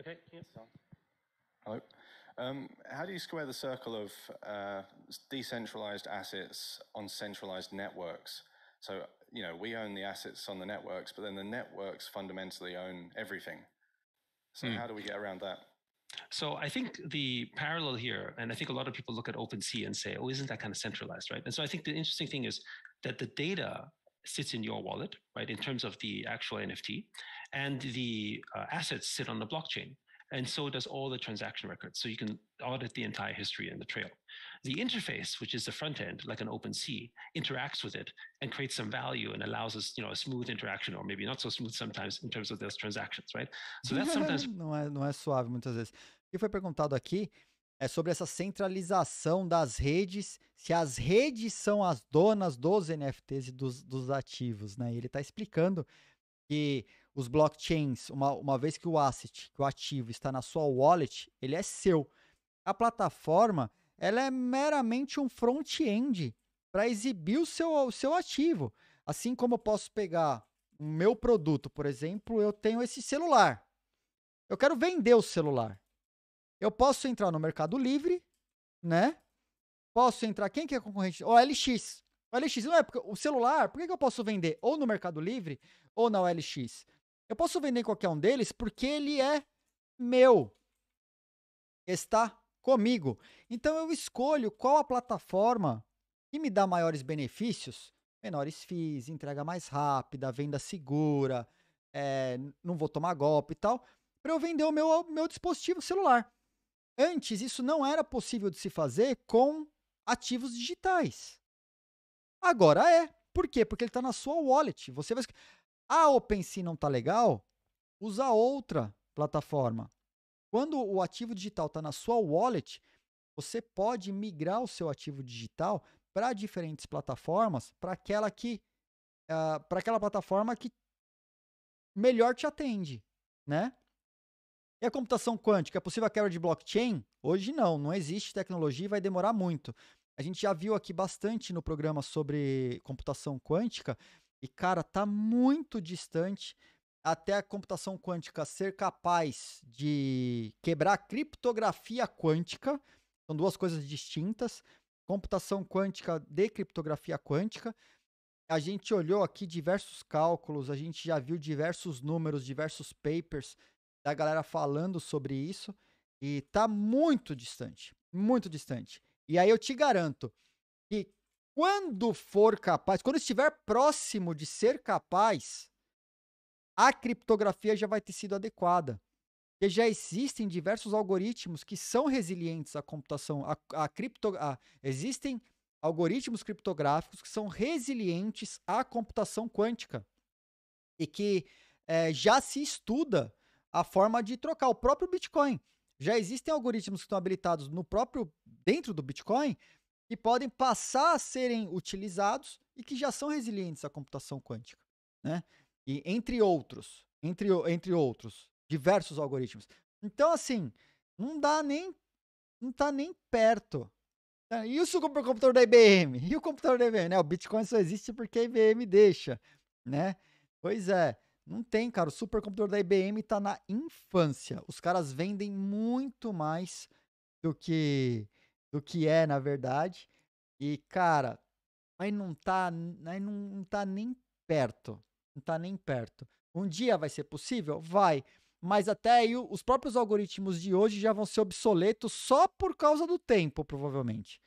Okay, yes. Hello. Um, how do you square the circle of uh, decentralized assets on centralized networks? So, you know, we own the assets on the networks, but then the networks fundamentally own everything. So, mm. how do we get around that? So I think the parallel here, and I think a lot of people look at OpenSea and say, oh, isn't that kind of centralized, right? And so I think the interesting thing is that the data sits in your wallet, right, in terms of the actual NFT, and the uh, assets sit on the blockchain. And so does all the transaction records. So you can audit the entire history and the trail. The interface, which is the front end, like an OpenC, interacts with it and creates some value and allows us, you know, a smooth interaction or maybe not so smooth sometimes in terms of those transactions, right? So that's sometimes não é não é suave muitas vezes. O que foi perguntado aqui é sobre essa centralização das redes, se as redes são as donas dos NFTs e dos, dos ativos, né? E ele está explicando que os blockchains, uma, uma vez que o asset, que o ativo está na sua wallet, ele é seu. A plataforma, ela é meramente um front-end para exibir o seu, o seu ativo. Assim como eu posso pegar o meu produto, por exemplo, eu tenho esse celular. Eu quero vender o celular. Eu posso entrar no Mercado Livre, né? Posso entrar. Quem que é concorrente? O LX. O LX não é porque o celular, por que, que eu posso vender ou no Mercado Livre ou na OLX? Eu posso vender qualquer um deles porque ele é meu. Está comigo. Então eu escolho qual a plataforma que me dá maiores benefícios, menores FIIs, entrega mais rápida, venda segura, é, não vou tomar golpe e tal, para eu vender o meu, meu dispositivo celular. Antes, isso não era possível de se fazer com ativos digitais. Agora é. Por quê? Porque ele está na sua wallet. Você vai. A OpenSea não está legal? Usa outra plataforma. Quando o ativo digital está na sua wallet, você pode migrar o seu ativo digital para diferentes plataformas, para aquela que uh, ah, para aquela plataforma que melhor te atende, né? E a computação quântica, é possível a quebra de blockchain? Hoje não, não existe tecnologia e vai demorar muito. A gente já viu aqui bastante no programa sobre computação quântica e, cara, tá muito distante até a computação quântica ser capaz de quebrar a criptografia quântica. São duas coisas distintas. Computação quântica de criptografia quântica. A gente olhou aqui diversos cálculos, a gente já viu diversos números, diversos papers da galera falando sobre isso. E tá muito distante. Muito distante. E aí eu te garanto que quando for capaz, quando estiver próximo de ser capaz, a criptografia já vai ter sido adequada. Porque já existem diversos algoritmos que são resilientes à computação. A, a cripto, a, existem algoritmos criptográficos que são resilientes à computação quântica e que é, já se estuda a forma de trocar o próprio Bitcoin. Já existem algoritmos que estão habilitados no próprio dentro do Bitcoin que podem passar a serem utilizados e que já são resilientes à computação quântica, né? E entre outros, entre, entre outros, diversos algoritmos. Então, assim, não dá nem, não tá nem perto. Ah, e o supercomputador da IBM? E o computador da IBM, né? O Bitcoin só existe porque a IBM deixa, né? Pois é, não tem, cara. O supercomputador da IBM tá na infância. Os caras vendem muito mais do que do que é, na verdade. E, cara, aí não tá, mas não, não tá nem perto. Não tá nem perto. Um dia vai ser possível? Vai. Mas até aí os próprios algoritmos de hoje já vão ser obsoletos só por causa do tempo, provavelmente.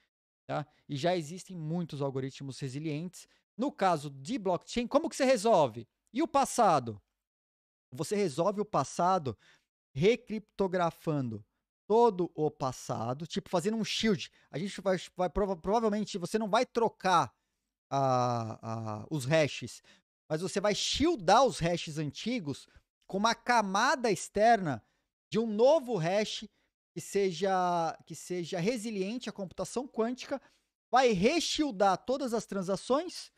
Tá? E já existem muitos algoritmos resilientes. No caso de blockchain, como que você resolve? E o passado? Você resolve o passado recriptografando todo o passado, tipo fazendo um shield. A gente vai, vai prova, provavelmente você não vai trocar ah, ah, os hashes, mas você vai shieldar os hashes antigos com uma camada externa de um novo hash que seja que seja resiliente à computação quântica, vai reshieldar todas as transações.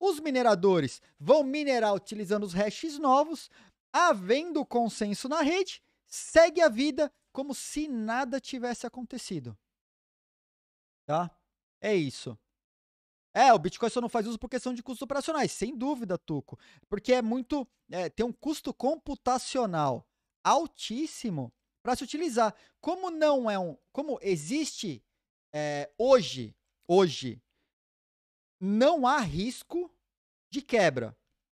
Os mineradores vão minerar utilizando os hashes novos, havendo consenso na rede, segue a vida como se nada tivesse acontecido. Tá? É isso. É, o Bitcoin só não faz uso por questão de custos operacionais, sem dúvida, Tuco. Porque é muito. É, tem um custo computacional altíssimo para se utilizar. Como não é um. Como existe é, hoje, hoje, não há risco de quebra.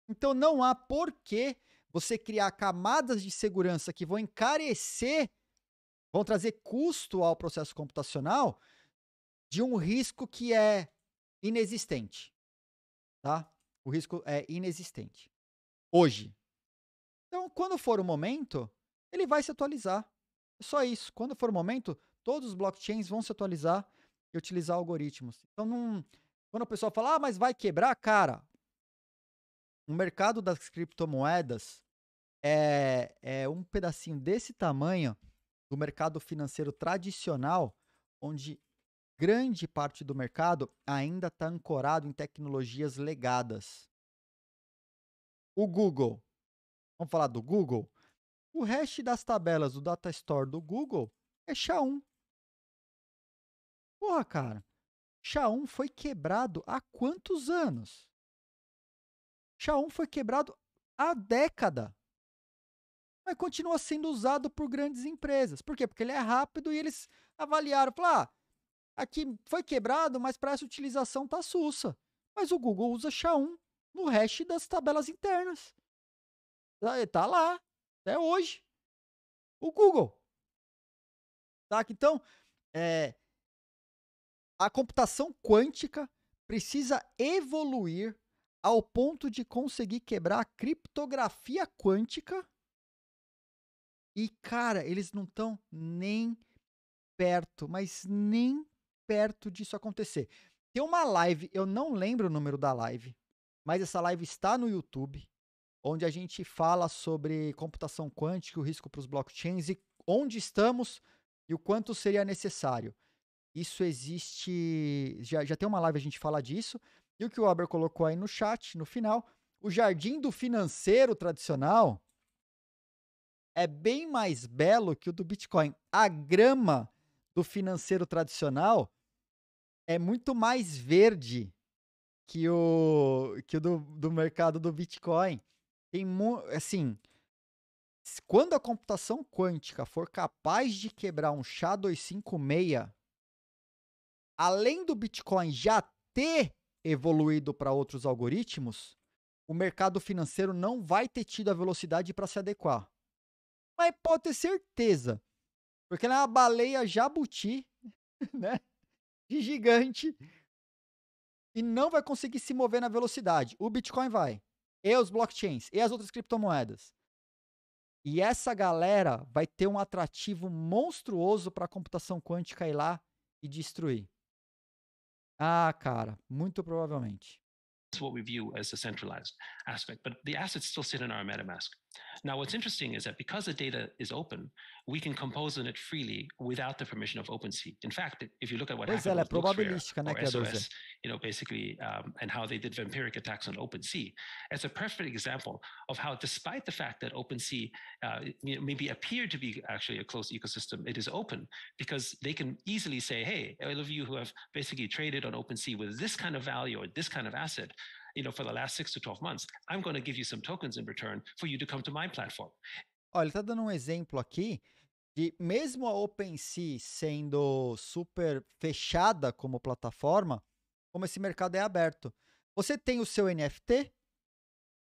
Então não há por que você criar camadas de segurança que vão encarecer vão trazer custo ao processo computacional de um risco que é inexistente. Tá? O risco é inexistente. Hoje. Então, quando for o momento, ele vai se atualizar. É só isso. Quando for o momento, todos os blockchains vão se atualizar e utilizar algoritmos. Então, não, quando o pessoal fala, ah, mas vai quebrar, cara, o mercado das criptomoedas é, é um pedacinho desse tamanho do mercado financeiro tradicional, onde grande parte do mercado ainda está ancorado em tecnologias legadas. O Google. Vamos falar do Google? O hash das tabelas do Data Store do Google é SHA-1. Porra, cara. SHA-1 foi quebrado há quantos anos? SHA-1 foi quebrado há década mas continua sendo usado por grandes empresas. Por quê? Porque ele é rápido e eles avaliaram, falaram, ah, aqui foi quebrado, mas para essa utilização tá sussa. Mas o Google usa SHA-1 no hash das tabelas internas. Tá, tá lá, até hoje. O Google. Tá? Então, é, a computação quântica precisa evoluir ao ponto de conseguir quebrar a criptografia quântica e, cara, eles não estão nem perto, mas nem perto disso acontecer. Tem uma live, eu não lembro o número da live, mas essa live está no YouTube, onde a gente fala sobre computação quântica, o risco para os blockchains e onde estamos e o quanto seria necessário. Isso existe. Já, já tem uma live a gente fala disso. E o que o Aber colocou aí no chat, no final, o jardim do financeiro tradicional é bem mais belo que o do Bitcoin. A grama do financeiro tradicional é muito mais verde que o que o do, do mercado do Bitcoin. Tem assim, quando a computação quântica for capaz de quebrar um chá 256 além do Bitcoin já ter evoluído para outros algoritmos, o mercado financeiro não vai ter tido a velocidade para se adequar mas pode ter certeza. Porque ela é uma baleia jabuti, né? De gigante. E não vai conseguir se mover na velocidade. O Bitcoin vai. E os blockchains. E as outras criptomoedas. E essa galera vai ter um atrativo monstruoso para a computação quântica ir lá e destruir. Ah, cara, muito provavelmente. what we view as the centralized aspect, but the assets still sit in our MetaMask. Now, what's interesting is that because the data is open, we can compose on it freely without the permission of OpenSea. In fact, if you look at what pois happened with né, or SOS, you know, basically, um, and how they did vampiric attacks on OpenSea, it's a perfect example of how, despite the fact that OpenSea uh, maybe appeared to be actually a closed ecosystem, it is open because they can easily say, hey, all of you who have basically traded on OpenSea with this kind of value or this kind of asset, you know, for the last six to 12 months. I'm going to give you some tokens in return for you to come to my platform. Olha, ele está dando um exemplo aqui de mesmo a OpenSea sendo super fechada como plataforma, como esse mercado é aberto. Você tem o seu NFT.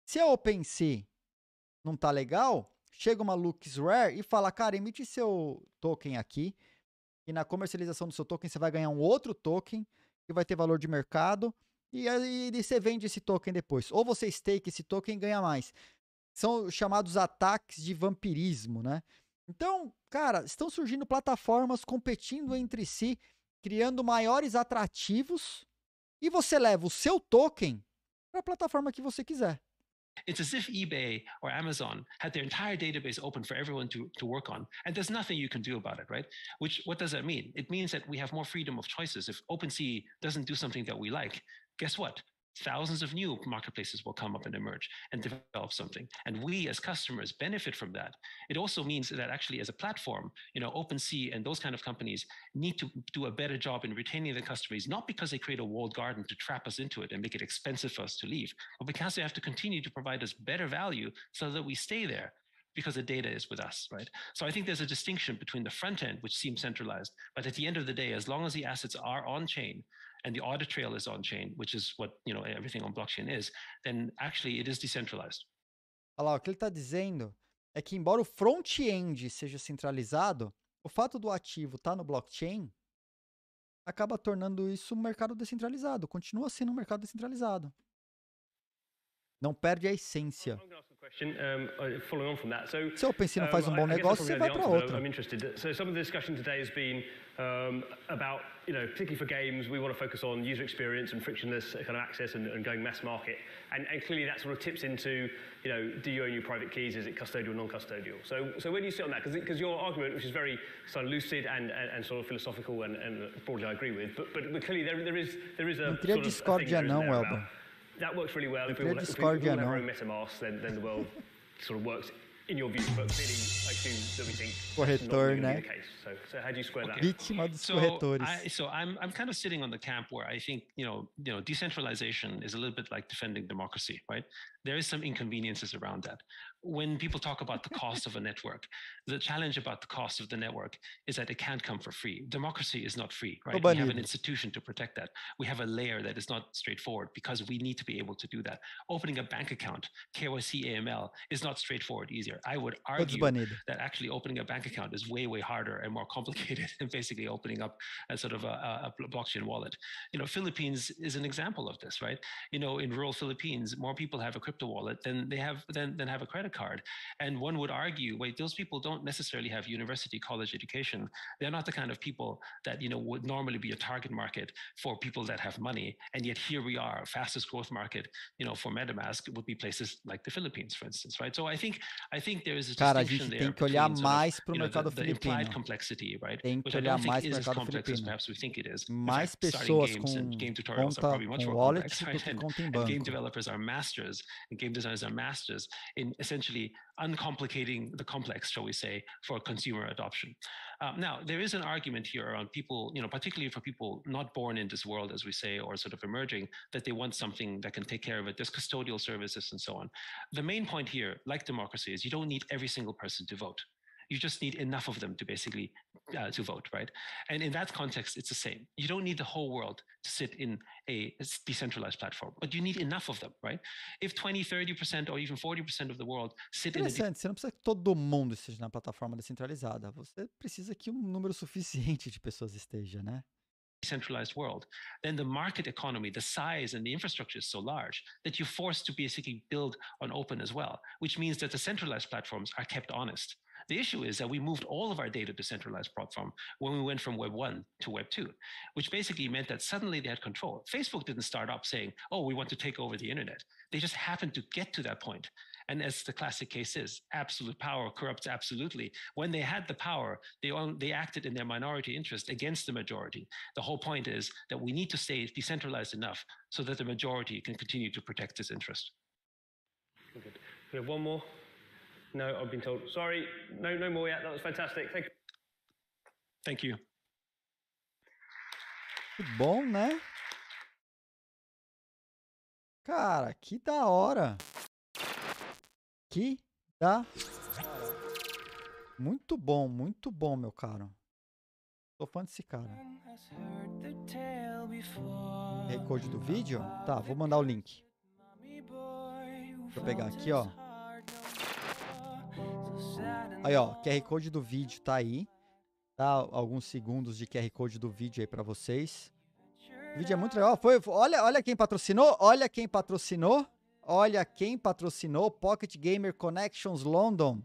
Se a OpenSea não tá legal, chega uma Lux Rare e fala, cara, emite seu token aqui. E na comercialização do seu token você vai ganhar um outro token que vai ter valor de mercado e aí você vende esse token depois. Ou você stake esse token e ganha mais. São chamados ataques de vampirismo, né? Então, cara, estão surgindo plataformas competindo entre si, criando maiores atrativos, e você leva o seu token para a plataforma que você quiser. It's as if eBay or Amazon had their entire database open for everyone to, to work on, and there's nothing you can do about it, right? Which, what does that mean? It means that we have more freedom of choices. If OpenSea doesn't do something that we like, guess what? Thousands of new marketplaces will come up and emerge and develop something. And we as customers benefit from that. It also means that actually as a platform, you know, OpenSea and those kind of companies need to do a better job in retaining the customers, not because they create a walled garden to trap us into it and make it expensive for us to leave, but because they have to continue to provide us better value so that we stay there because the data is with us, right? So I think there's a distinction between the front end, which seems centralized, but at the end of the day, as long as the assets are on chain, and the audit trail is on chain, which is what you know everything on blockchain is, then actually it is decentralized. Olha lá, o que ele está dizendo é que embora o front-end seja centralizado, o fato do ativo estar tá no blockchain acaba tornando isso um mercado descentralizado. Continua sendo um mercado descentralizado não perde a essência. Uh, Se a OpenSea não faz um bom negócio, você vai para outra. frictionless mass market. Não teria discórdia, não, Elba. that works really well. If we want if we all have our own MetaMask, then, then the world sort of works in your view, but clearly I assume that we think Corretor, not né? the case. So, so how do you square okay. that? so corretores. I, so I'm, I'm kind of sitting on the camp where I think, you know, you know, decentralization is a little bit like defending democracy, right? there is some inconveniences around that. When people talk about the cost of a network, the challenge about the cost of the network is that it can't come for free. Democracy is not free, right? We have an institution to protect that. We have a layer that is not straightforward because we need to be able to do that. Opening a bank account, KYC AML, is not straightforward easier. I would argue that actually opening a bank account is way, way harder and more complicated than basically opening up a sort of a, a blockchain wallet. You know, Philippines is an example of this, right? You know, in rural Philippines, more people have a crypto wallet than they have than, than have a credit card. And one would argue, wait, those people don't necessarily have university college education. They're not the kind of people that you know would normally be a target market for people that have money. And yet here we are, fastest growth market, you know, for MetaMask would be places like the Philippines, for instance, right? So I think I think there is a Cara, distinction there. Tem que olhar mais para o mercado the, the implied complexity, right? Tem que Which olhar mais para o mercado filipino. Perhaps we think it is. Mais fact, pessoas com game tutorials conta, are probably much more complex, right? do And game developers are masters and game designers are masters in essentially uncomplicating the complex, shall we say, for consumer adoption. Um, now, there is an argument here around people, you know, particularly for people not born in this world, as we say, or sort of emerging, that they want something that can take care of it. There's custodial services and so on. The main point here, like democracy, is you don't need every single person to vote. You just need enough of them to basically uh, to vote, right? And in that context, it's the same. You don't need the whole world to sit in a decentralized platform, but you need enough of them, right? If 20, 30% or even 40% of the world sit in a... você não precisa que todo mundo esteja na plataforma descentralizada. Você precisa que um número suficiente de pessoas esteja, né? decentralized world, then the market economy, the size and the infrastructure is so large that you're forced to basically build on open as well, which means that the centralized platforms are kept honest. The issue is that we moved all of our data to centralized platform when we went from Web 1 to Web 2, which basically meant that suddenly they had control. Facebook didn't start up saying, oh, we want to take over the internet. They just happened to get to that point. And as the classic case is, absolute power corrupts absolutely. When they had the power, they, they acted in their minority interest against the majority. The whole point is that we need to stay decentralized enough so that the majority can continue to protect its interest. Okay. We have one more. No, I've been told. Sorry, no, no more yet. That was fantastic. Thank Thank you. Bom, né? Cara, que da hora. Que da Muito bom, muito bom, meu caro. Tô fã desse cara. Recorde do vídeo? Tá, vou mandar o link. Vou pegar aqui, ó. Aí, ó, QR Code do vídeo tá aí. Dá tá? alguns segundos de QR Code do vídeo aí para vocês. O vídeo é muito legal. Foi, olha, olha quem patrocinou, olha quem patrocinou. Olha quem patrocinou Pocket Gamer Connections London.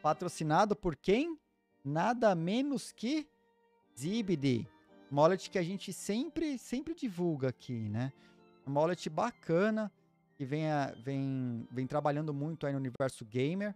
Patrocinado por quem? Nada menos que Zibidi. Mollet que a gente sempre, sempre divulga aqui, né? É Mollet bacana, que vem, vem, vem trabalhando muito aí no universo gamer.